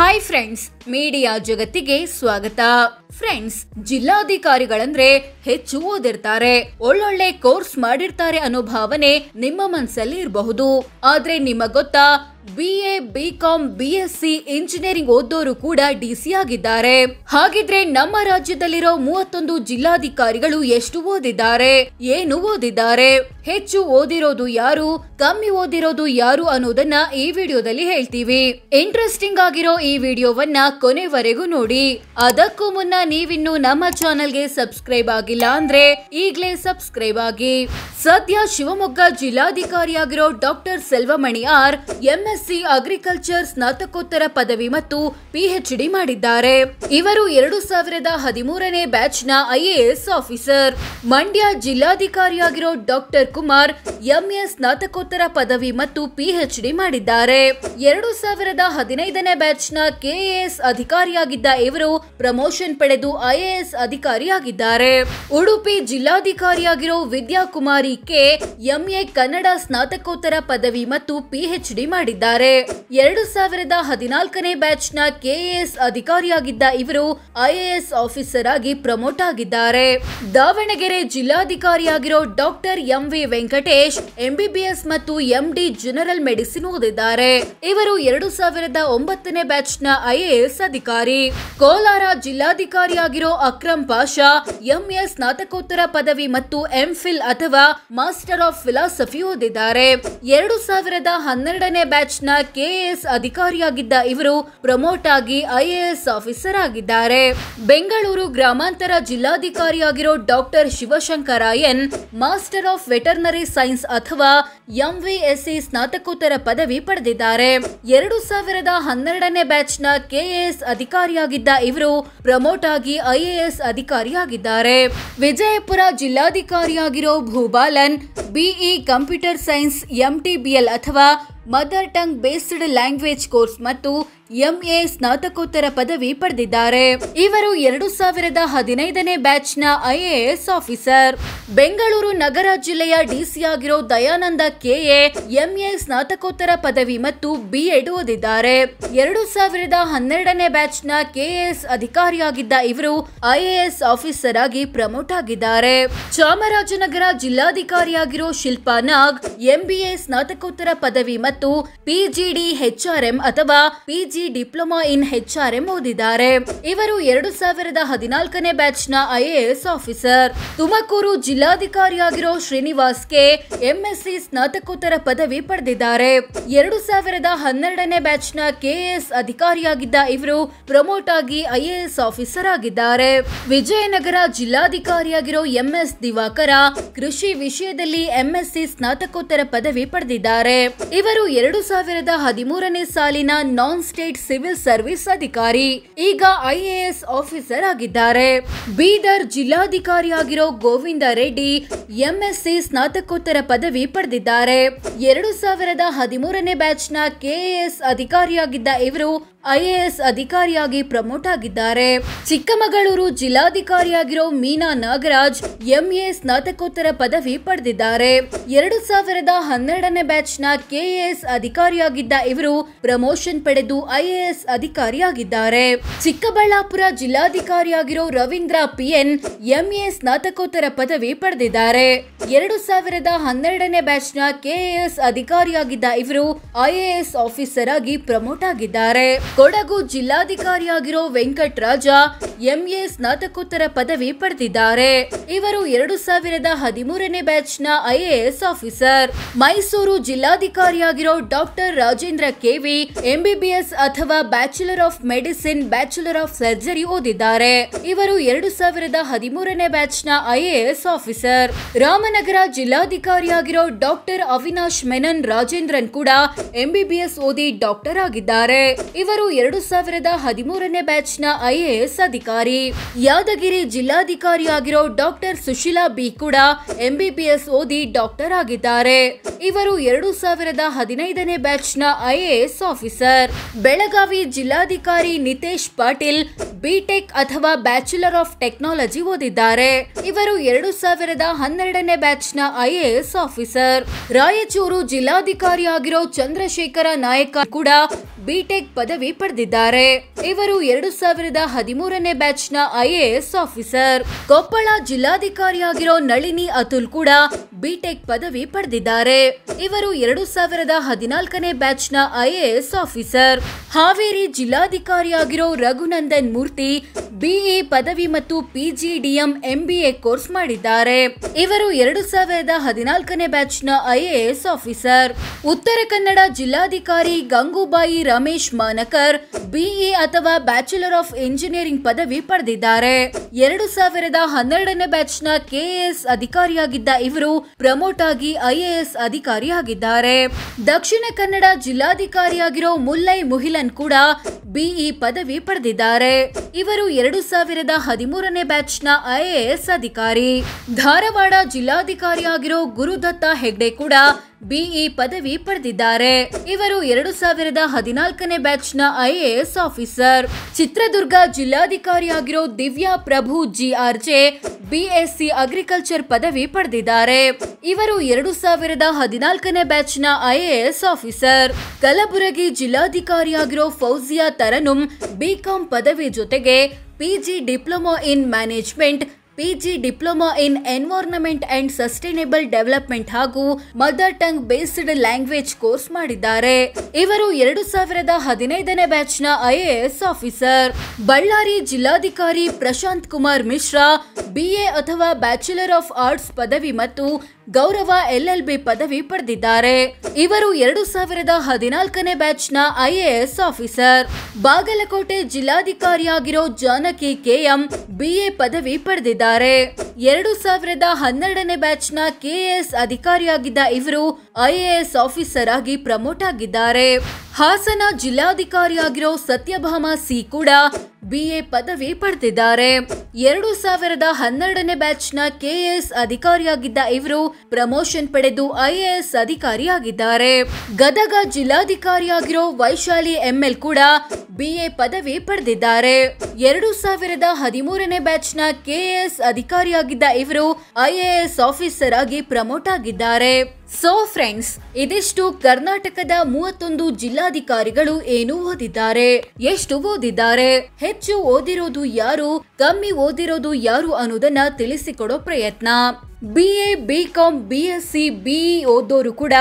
hi friends media ಜಗತ್ತಿಗೆ ಸ್ವಾಗತ friends ಜಿಲ್ಲಾಧಿಕಾರಿಗಳಂದ್ರೆ ಹೆಚ್ಚು ಓದಿರ್ತಾರೆ ಒಳ್ಳೊಳ್ಳೆ ಕೋರ್ಸ್ ಮಾಡಿರ್ತಾರೆ ಅನ್ನೋ ಭಾವನೆ ನಿಮ್ಮ ಮನಸ್ಸಲ್ಲಿ ಇರಬಹುದು ಆದ್ರೆ ನಿಮ್ಮ ಗೊತ್ತಾ B A B B S C engineering ಓದೋರು ಕೂಡ ಡಿಸಿ ಆಗಿದ್ದಾರೆ ಹಾಗಿದ್ರೆ ನಮ್ಮ ರಾಜ್ಯದಲ್ಲಿರೋ ಮೂವತ್ತೊಂದು ಜಿಲ್ಲಾಧಿಕಾರಿಗಳು ಎಷ್ಟು ಓದಿದ್ದಾರೆ ಏನು ಓದಿದ್ದಾರೆ ಹೆಚ್ಚು ಓದಿರೋದು ಯಾರು ಕಮ್ಮಿ ಓದಿರೋದು ಯಾರು ಅನ್ನೋದನ್ನ ಈ ವಿಡಿಯೋದಲ್ಲಿ ಹೇಳ್ತೀವಿ ಇಂಟ್ರೆಸ್ಟಿಂಗ್ ಆಗಿರೋ ಈ ವಿಡಿಯೋವನ್ನ ಕೊನೆವರೆಗೂ ನೋಡಿ ಅದಕ್ಕೂ ಮುನ್ನ ನೀವಿನ್ನು ನಮ್ಮ ಚಾನೆಲ್ಗೆ ಸಬ್ಸ್ಕ್ರೈಬ್ ಆಗಿಲ್ಲ ಅಂದ್ರೆ ಈಗ್ಲೇ ಸಬ್ಸ್ಕ್ರೈಬ್ ಆಗಿ ಸದ್ಯ ಶಿವಮೊಗ್ಗ ಜಿಲ್ಲಾಧಿಕಾರಿಯಾಗಿರೋ doctor Selvamani R M C agriculture ಸ್ನಾತಕೋತ್ತರ ಪದವಿ ಮತ್ತು ಪಿಎಚ್ಡಿ ಮಾಡಿದ್ದಾರೆ ಇವರು ಎರಡು ಸಾವಿರದ ಹದಿಮೂರನೇ ಬ್ಯಾಚ್ನ ಐಎಎಸ್ ಆಫೀಸರ್ ಮಂಡ್ಯ ಜಿಲ್ಲಾಧಿಕಾರಿಯಾಗಿರೋ ಡಾಕ್ಟರ್ ಕುಮಾರ್ ಎಂಎ ಸ್ನಾತಕೋತ್ತರ ಪದವಿ ಮತ್ತು ಪಿಎಚ್ಡಿ ಮಾಡಿದ್ದಾರೆ ಎರಡು ಸಾವಿರದ ಹದಿನೈದನೇ ಬ್ಯಾಚ್ನ ಕೆಎಎಸ್ ಅಧಿಕಾರಿಯಾಗಿದ್ದ ಇವರು ಪ್ರಮೋಷನ್ ಪಡೆದು ಐಎಎಸ್ ಅಧಿಕಾರಿಯಾಗಿದ್ದಾರೆ ಉಡುಪಿ ಜಿಲ್ಲಾಧಿಕಾರಿಯಾಗಿರೋ ವಿದ್ಯಾಕುಮಾರಿ ಕೆ ಎಂಎ ಕನ್ನಡ ಸ್ನಾತಕೋತ್ತರ ಪದವಿ ಮತ್ತು ಪಿಎಚ್ಡಿ ಮಾಡಿದ್ದಾರೆ ಎರಡು ಸಾವಿರದ ಹದಿನಾಲ್ಕನೇ ಬ್ಯಾಚ್ನ ಕೆಎಎಸ್ ಅಧಿಕಾರಿಯಾಗಿದ್ದ ಇವರು ಐಎಎಸ್ ಆಫೀಸರ್ ಆಗಿ ಪ್ರಮೋಟ್ ಆಗಿದ್ದಾರೆ ದಾವಣಗೆರೆ ಜಿಲ್ಲಾಧಿಕಾರಿಯಾಗಿರೋ doctor MV Venkatesh Suresh MBBS ಮತ್ತು ಎಂಡಿ ಜನರಲ್ ಮೆಡಿಸಿನ್ ಓದಿದ್ದಾರೆ ಇವರು ಎರಡು ಸಾವಿರದ ಒಂಬತ್ತನೇ ಬ್ಯಾಚ್ ನ ಐಎಎಸ್ ಅಧಿಕಾರಿ ಕೋಲಾರ ಜಿಲ್ಲಾಧಿಕಾರಿಯಾಗಿರೋ ಅಕ್ರಮ್ ಪಾಷಾ ಎಂಎಸ್ ಸ್ನಾತಕೋತ್ತರ ಪದವಿ ಮತ್ತು ಎಂಫಿಲ್ ಅಥವಾ ಮಾಸ್ಟರ್ ಆಫ್ ಫಿಲಾಸಫಿ ಓದಿದ್ದಾರೆ ಎರಡು ಸಾವಿರದ ಹನ್ನೆರಡನೇ ಬ್ಯಾಚ್ ನ ಕೆಎಎಸ್ ಅಧಿಕಾರಿಯಾಗಿದ್ದ ಇವರು ಪ್ರಮೋಟ್ ಆಗಿ ಐಎಎಸ್ ಆಫೀಸರ್ ಆಗಿದ್ದಾರೆ ಬೆಂಗಳೂರು ಗ್ರಾಮಾಂತರ ಜಿಲ್ಲಾಧಿಕಾರಿಯಾಗಿರೋ doctor Shivashankarayan master of veterinary science science ಅಥವಾ ಎಂವಿಎಸ್ಸಿ ಸ್ನಾತಕೋತ್ತರ ಪದವಿ ಪಡೆದಿದ್ದಾರೆ ಎರಡು ಸಾವಿರದ ಹನ್ನೆರಡನೇ ಬ್ಯಾಚ್ ನ ಕೆಎಎಸ್ ಅಧಿಕಾರಿಯಾಗಿದ್ದ ಇವರು ಪ್ರಮೋಟ್ ಆಗಿ ಐಎಎಸ್ ಅಧಿಕಾರಿಯಾಗಿದ್ದಾರೆ ವಿಜಯಪುರ ಜಿಲ್ಲಾಧಿಕಾರಿಯಾಗಿರೋ Bhubalan BE computer science MTBL ಅಥವಾ mother tongue based language course ಮತ್ತು ಎಂಎ ಸ್ನಾತಕೋತ್ತರ ಪದವಿ ಪಡೆದಿದ್ದಾರೆ ಇವರು ಎರಡು ಸಾವಿರದ ಹದಿನೈದನೇ ಬ್ಯಾಚ್ ನ ಐಎಎಸ್ ಆಫೀಸರ್ ಬೆಂಗಳೂರು ನಗರ ಜಿಲ್ಲೆಯ ಡಿಸಿ ಆಗಿರೋ ದಯಾನಂದ ಕೆಎ ಎಂಎ ಸ್ನಾತಕೋತ್ತರ ಪದವಿ ಮತ್ತು ಬಿಎಡ್ ಓದಿದ್ದಾರೆ ಎರಡು ಸಾವಿರದ ಹನ್ನೆರಡನೇ ಬ್ಯಾಚ್ ನ ಕೆಎಎಸ್ ಅಧಿಕಾರಿಯಾಗಿದ್ದ ಇವರು ಐಎಎಸ್ ಆಫೀಸರ್ ಆಗಿ ಪ್ರಮೋಟ್ ಆಗಿದ್ದಾರೆ ಚಾಮರಾಜನಗರ ಜಿಲ್ಲಾಧಿಕಾರಿಯಾಗಿರೋ ಶಿಲ್ಪಾ ನಾಗ್ ಎಂಬಿಎ ಸ್ನಾತಕೋತ್ತರ ಪದವಿ ಮತ್ತು ಮತ್ತು ಪಿಜಿಡಿ ಎಂ ಅಥವಾ ಪಿಜಿ ಡಿಪ್ಲೊಮಾ ಇನ್ ಎಚ್ಆರ್ಎಂ ಓದಿದ್ದಾರೆ ಇವರು ಎರಡು ಸಾವಿರದ ಹದಿನಾಲ್ಕನೇ ಬ್ಯಾಚ್ ನ ಐಎಎಸ್ ಆಫೀಸರ್ ತುಮಕೂರು ಜಿಲ್ಲಾಧಿಕಾರಿಯಾಗಿರೋ ಶ್ರೀನಿವಾಸ್ಗೆ ಎಂಎಸ್ಸಿ ಸ್ನಾತಕೋತ್ತರ ಪದವಿ ಪಡೆದಿದ್ದಾರೆ ಎರಡು ಸಾವಿರದ ಹನ್ನೆರಡನೇ ಬ್ಯಾಚ್ ನ ಕೆಎಎಸ್ ಅಧಿಕಾರಿಯಾಗಿದ್ದ ಇವರು ಪ್ರಮೋಟ್ ಆಗಿ ಐಎಎಸ್ ಆಫೀಸರ್ ಆಗಿದ್ದಾರೆ ವಿಜಯನಗರ ಜಿಲ್ಲಾಧಿಕಾರಿಯಾಗಿರೋ ಎಂಎಸ್ ದಿವಾಕರ ಕೃಷಿ ವಿಷಯದಲ್ಲಿ ಎಂಎಸ್ಸಿ ಸ್ನಾತಕೋತ್ತರ ಪದವಿ ಪಡೆದಿದ್ದಾರೆ ಇವರು ಇವರು ಎರಡು ಸಾವಿರದ ಹದಿಮೂರನೇ ಸಾಲಿನ ನಾನ್ ಸ್ಟೇಟ್ ಸಿವಿಲ್ ಸರ್ವಿಸ್ ಅಧಿಕಾರಿ ಈಗ ಐಎಎಸ್ ಆಫೀಸರ್ ಆಗಿದ್ದಾರೆ ಬೀದರ್ ಜಿಲ್ಲಾಧಿಕಾರಿಯಾಗಿರೋ ಗೋವಿಂದ ರೆಡ್ಡಿ ಎಂಎಸ್ಸಿ ಸ್ನಾತಕೋತ್ತರ ಪದವಿ ಪಡೆದಿದ್ದಾರೆ ಎರಡು ಸಾವಿರದ ಹದಿಮೂರನೇ ಬ್ಯಾಚ್ ನ ಕೆಎಎಸ್ ಅಧಿಕಾರಿಯಾಗಿದ್ದ ಇವರು ಐಎಎಸ್ ಅಧಿಕಾರಿಯಾಗಿ ಪ್ರಮೋಟ್ ಆಗಿದ್ದಾರೆ ಚಿಕ್ಕಮಗಳೂರು ಜಿಲ್ಲಾಧಿಕಾರಿಯಾಗಿರೋ ಮೀನಾ ನಾಗರಾಜ್ ಎಂಎ ಸ್ನಾತಕೋತ್ತರ ಪದವಿ ಪಡೆದಿದ್ದಾರೆ ಎರಡು ಸಾವಿರದ ಹನ್ನೆರಡನೇ ಬ್ಯಾಚ್ ನ ಕೆಎಎಸ್ ಅಧಿಕಾರಿಯಾಗಿದ್ದ ಇವರು ಪ್ರಮೋಷನ್ ಪಡೆದು ಐಎಎಸ್ ಅಧಿಕಾರಿಯಾಗಿದ್ದಾರೆ ಚಿಕ್ಕಬಳ್ಳಾಪುರ ಜಿಲ್ಲಾಧಿಕಾರಿಯಾಗಿರೋ ರವೀಂದ್ರ ಪಿಎನ್ ಎಂಎ ಸ್ನಾತಕೋತ್ತರ ಪದವಿ ಪಡೆದಿದ್ದಾರೆ ಎರಡು ಸಾವಿರದ ಹನ್ನೆರಡನೇ ಬ್ಯಾಚ್ ನ ಕೆಎಎಸ್ ಅಧಿಕಾರಿಯಾಗಿದ್ದ ಇವರು ಐಎಎಸ್ ಆಫೀಸರ್ ಆಗಿ ಪ್ರಮೋಟ್ ಆಗಿದ್ದಾರೆ ಕೊಡಗು ಜಿಲ್ಲಾಧಿಕಾರಿಯಾಗಿರೋ ವೆಂಕಟರಾಜ ಎಂಎ ಸ್ನಾತಕೋತ್ತರ ಪದವಿ ಪಡೆದಿದ್ದಾರೆ ಇವರು ಎರಡು ಸಾವಿರದ ಹದಿಮೂರನೇ ಬ್ಯಾಚ್ ನ ಐಎಎಸ್ ಆಫೀಸರ್ ಮೈಸೂರು ಜಿಲ್ಲಾಧಿಕಾರಿಯಾಗಿರೋ ಡಾಕ್ಟರ್ ರಾಜೇಂದ್ರ ಕೆವಿ ಎಂಬಿಬಿಎಸ್ ಅಥವಾ bachelor of medicine bachelor of surgery ಓದಿದ್ದಾರೆ ಇವರು ಎರಡು ಸಾವಿರದ ಹದಿಮೂರನೇ ಬ್ಯಾಚ್ ನ ಐಎಎಸ್ ಆಫೀಸರ್ ರಾಮನಗರ ಜಿಲ್ಲಾಧಿಕಾರಿಯಾಗಿರೋ ಡಾಕ್ಟರ್ ಅವಿನಾಶ್ ಮೆನನ್ ರಾಜೇಂದ್ರನ್ ಕೂಡ ಎಂಬಿಬಿಎಸ್ ಓದಿ ಡಾಕ್ಟರ್ ಆಗಿದ್ದಾರೆ ಇವರು ಇವರು ಎರಡು ಸಾವಿರದ ಹದಿಮೂರನೇ ಬ್ಯಾಚ್ನ ಐಎಎಸ್ ಅಧಿಕಾರಿ ಯಾದಗಿರಿ ಜಿಲ್ಲಾಧಿಕಾರಿಯಾಗಿರೋ ಡಾಕ್ಟರ್ ಸುಶೀಲಾ ಬಿ ಕೂಡ ಎಂಬಿಬಿಎಸ್ ಓದಿ ಡಾಕ್ಟರ್ ಆಗಿದ್ದಾರೆ ಇವರು ಎರಡು ಸಾವಿರದ ಹದಿನೈದನೇ ಬ್ಯಾಚ್ನ ಐಎಎಸ್ ಆಫೀಸರ್ ಬೆಳಗಾವಿ ಜಿಲ್ಲಾಧಿಕಾರಿ ನಿತೇಶ್ ಪಾಟೀಲ್ ಬಿಟೆಕ್ ಅಥವಾ ಬ್ಯಾಚುಲರ್ ಆಫ್ ಟೆಕ್ನಾಲಜಿ ಓದಿದ್ದಾರೆ ಇವರು ಎರಡು ಸಾವಿರದ ಹನ್ನೆರಡನೇ ಬ್ಯಾಚ್ನ ಐಎಎಸ್ ಆಫೀಸರ್ ರಾಯಚೂರು ಜಿಲ್ಲಾಧಿಕಾರಿಯಾಗಿರೋ ಚಂದ್ರಶೇಖರ ನಾಯಕ ಕೂಡ ಬಿಟೆಕ್ ಪದವಿ ಪಡೆದಿದ್ದಾರೆ ಇವರು ಎರಡು ಸಾವಿರದ ಹದಿಮೂರನೇ ಬ್ಯಾಚ್ ನ ಐಎಎಸ್ ಆಫೀಸರ್ ಕೊಪ್ಪಳ ಜಿಲ್ಲಾಧಿಕಾರಿಯಾಗಿರೋ ನಳಿನಿ ಅತುಲ್ ಕೂಡ ಬಿಟೆಕ್ ಪದವಿ ಪಡೆದಿದ್ದಾರೆ ಇವರು ಎರಡು ಸಾವಿರದ ಹದಿನಾಲ್ಕನೇ ಬ್ಯಾಚ್ ನ ಐಎಎಸ್ ಆಫೀಸರ್ ಹಾವೇರಿ ಜಿಲ್ಲಾಧಿಕಾರಿಯಾಗಿರೋ ರಘುನಂದನ್ ಮೂರ್ತಿ ಬಿಇ ಪದವಿ ಮತ್ತು ಪಿಜಿಡಿಎಂ ಎಂಬಿಎ ಕೋರ್ಸ್ ಮಾಡಿದ್ದಾರೆ ಇವರು ಎರಡು ಸಾವಿರದ ಹದಿನಾಲ್ಕನೇ ಬ್ಯಾಚ್ ನ ಐಎಎಸ್ ಆಫೀಸರ್ ಉತ್ತರ ಕನ್ನಡ ಜಿಲ್ಲಾಧಿಕಾರಿ ಗಂಗೂಬಾಯಿ ರಮೇಶ್ ಮಾನಕರ್ ಬಿಇ ಅಥವಾ ಬ್ಯಾಚುಲರ್ ಆಫ್ ಇಂಜಿನಿಯರಿಂಗ್ ಪದವಿ ಪಡೆದಿದ್ದಾರೆ ಎರಡು ಸಾವಿರದ ಹನ್ನೆರಡನೇ ಬ್ಯಾಚ್ ನ ಕೆಎಎಸ್ ಅಧಿಕಾರಿಯಾಗಿದ್ದ ಇವರು ಪ್ರಮೋಟ್ ಆಗಿ ಐಎಎಸ್ ಅಧಿಕಾರಿಯಾಗಿದ್ದಾರೆ ದಕ್ಷಿಣ ಕನ್ನಡ ಜಿಲ್ಲಾಧಿಕಾರಿಯಾಗಿರೋ ಮುಲ್ಲೈ ಮುಹಿಲನ್ ಕೂಡ ಬಿಇ ಪದವಿ ಪಡೆದಿದ್ದಾರೆ ಇವರು ಎರಡು ಸಾವಿರದ ಹದಿಮೂರನೇ ಬ್ಯಾಚ್ ನ ಐಎಎಸ್ ಅಧಿಕಾರಿ ಧಾರವಾಡ ಜಿಲ್ಲಾಧಿಕಾರಿಯಾಗಿರೋ ಗುರುದತ್ತ ಹೆಗ್ಡೆ ಕೂಡ ಬಿಇ ಪದವಿ ಪಡೆದಿದ್ದಾರೆ ಇವರು ಎರಡು ಸಾವಿರದ ಹದಿನಾಲ್ಕನೇ ಬ್ಯಾಚ್ ನ ಐಎಎಸ್ ಆಫೀಸರ್ ಚಿತ್ರದುರ್ಗ ಜಿಲ್ಲಾಧಿಕಾರಿಯಾಗಿರೋ Divya Prabhu GRJ BSc agriculture ಪದವಿ ಪಡೆದಿದ್ದಾರೆ ಇವರು ಎರಡು ಸಾವಿರದ ಹದಿನಾಲ್ಕನೇ ಬ್ಯಾಚ್ ನ ಐಎಎಸ್ ಆಫೀಸರ್ ಕಲಬುರಗಿ ಜಿಲ್ಲಾಧಿಕಾರಿಯಾಗಿರೋ ಫೌಜಿಯಾ ತರನುಂ ಬಿಕಾಂ ಪದವಿ ಜೊತೆಗೆ PG diploma in management PG diploma in environment and sustainable development ಹಾಗೂ mother tongue based language course ಮಾಡಿದ್ದಾರೆ ಇವರು ಎರಡು ಸಾವಿರದ ಹದಿನೈದನೇ ಬ್ಯಾಚ್ ನ ಐಎಎಸ್ ಆಫೀಸರ್ ಬಳ್ಳಾರಿ ಜಿಲ್ಲಾಧಿಕಾರಿ ಪ್ರಶಾಂತ್ ಕುಮಾರ್ ಮಿಶ್ರಾ ಬಿಎ ಅಥವಾ ಬ್ಯಾಚುಲರ್ ಆಫ್ ಆರ್ಟ್ಸ್ ಪದವಿ ಮತ್ತು ಗೌರವ ಬಿ ಪದವಿ ಪಡೆದಿದ್ದಾರೆ ಇವರು ಎರಡು ಸಾವಿರದ ಹದಿನಾಲ್ಕನೇ ಬ್ಯಾಚ್ ಐಎಎಸ್ ಆಫೀಸರ್ ಬಾಗಲಕೋಟೆ ಜಿಲ್ಲಾಧಿಕಾರಿಯಾಗಿರೋ ಜಾನಕಿ ಕೆಎಂ ಬಿಎ ಪದವಿ ಪಡೆದಿದ್ದಾರೆ ಎರಡು ಸಾವಿರದ ಹನ್ನೆರಡನೇ ಬ್ಯಾಚ್ ಕೆಎಎಸ್ ಅಧಿಕಾರಿಯಾಗಿದ್ದ ಇವರು ಐಎಎಸ್ ಆಫೀಸರ್ ಆಗಿ ಪ್ರಮೋಟ್ ಆಗಿದ್ದಾರೆ ಹಾಸನ ಜಿಲ್ಲಾಧಿಕಾರಿಯಾಗಿರೋ ಸತ್ಯಭಾಮ ಸಿ ಕೂಡ ಬಿಎ ಪದವಿ ಪಡೆದಿದ್ದಾರೆ ಎರಡು ಸಾವಿರದ ಹನ್ನೆರಡನೇ ಬ್ಯಾಚ್ನ ಕೆಎಸ್ ಅಧಿಕಾರಿಯಾಗಿದ್ದ ಇವರು ಪ್ರಮೋಷನ್ ಪಡೆದು ಐಎಎಸ್ ಅಧಿಕಾರಿಯಾಗಿದ್ದಾರೆ ಗದಗ ಜಿಲ್ಲಾಧಿಕಾರಿಯಾಗಿರೋ ವೈಶಾಲಿ ಎಂಎಲ್ ಕೂಡ ಬಿಎ ಪದವಿ ಪಡೆದಿದ್ದಾರೆ ಎರಡು ಸಾವಿರದ ಹದಿಮೂರನೇ ಬ್ಯಾಚ್ ನ ಕೆಎಎಸ್ ಅಧಿಕಾರಿಯಾಗಿದ್ದ ಇವರು ಐಎಎಸ್ ಆಫೀಸರ್ ಆಗಿ ಪ್ರಮೋಟ್ ಆಗಿದ್ದಾರೆ ಸೊ ಫ್ರೆಂಡ್ಸ್ ಇದಿಷ್ಟು ಕರ್ನಾಟಕದ ಮೂವತ್ತೊಂದು ಜಿಲ್ಲಾಧಿಕಾರಿಗಳು ಏನು ಓದಿದ್ದಾರೆ ಎಷ್ಟು ಓದಿದ್ದಾರೆ ಹೆಚ್ಚು ಓದಿರೋದು ಯಾರು ಕಮ್ಮಿ ಓದಿರೋದು ಯಾರು ಅನ್ನೋದನ್ನ ತಿಳಿಸಿಕೊಡೋ ಪ್ರಯತ್ನ B A BCom B S C BE ಓದೋರು ಕೂಡ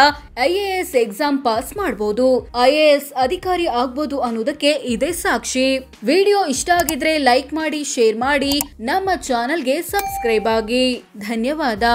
I A S exam pass ಮಾಡಬಹುದು ಐ ಎ ಎಸ್ ಅಧಿಕಾರಿ ಆಗ್ಬೋದು ಅನ್ನೋದಕ್ಕೆ ಇದೇ ಸಾಕ್ಷಿ ವಿಡಿಯೋ ಇಷ್ಟ ಆಗಿದ್ರೆ ಲೈಕ್ ಮಾಡಿ ಶೇರ್ ಮಾಡಿ ನಮ್ಮ ಚಾನೆಲ್ಗೆ ಸಬ್ಸ್ಕ್ರೈಬ್ ಆಗಿ ಧನ್ಯವಾದ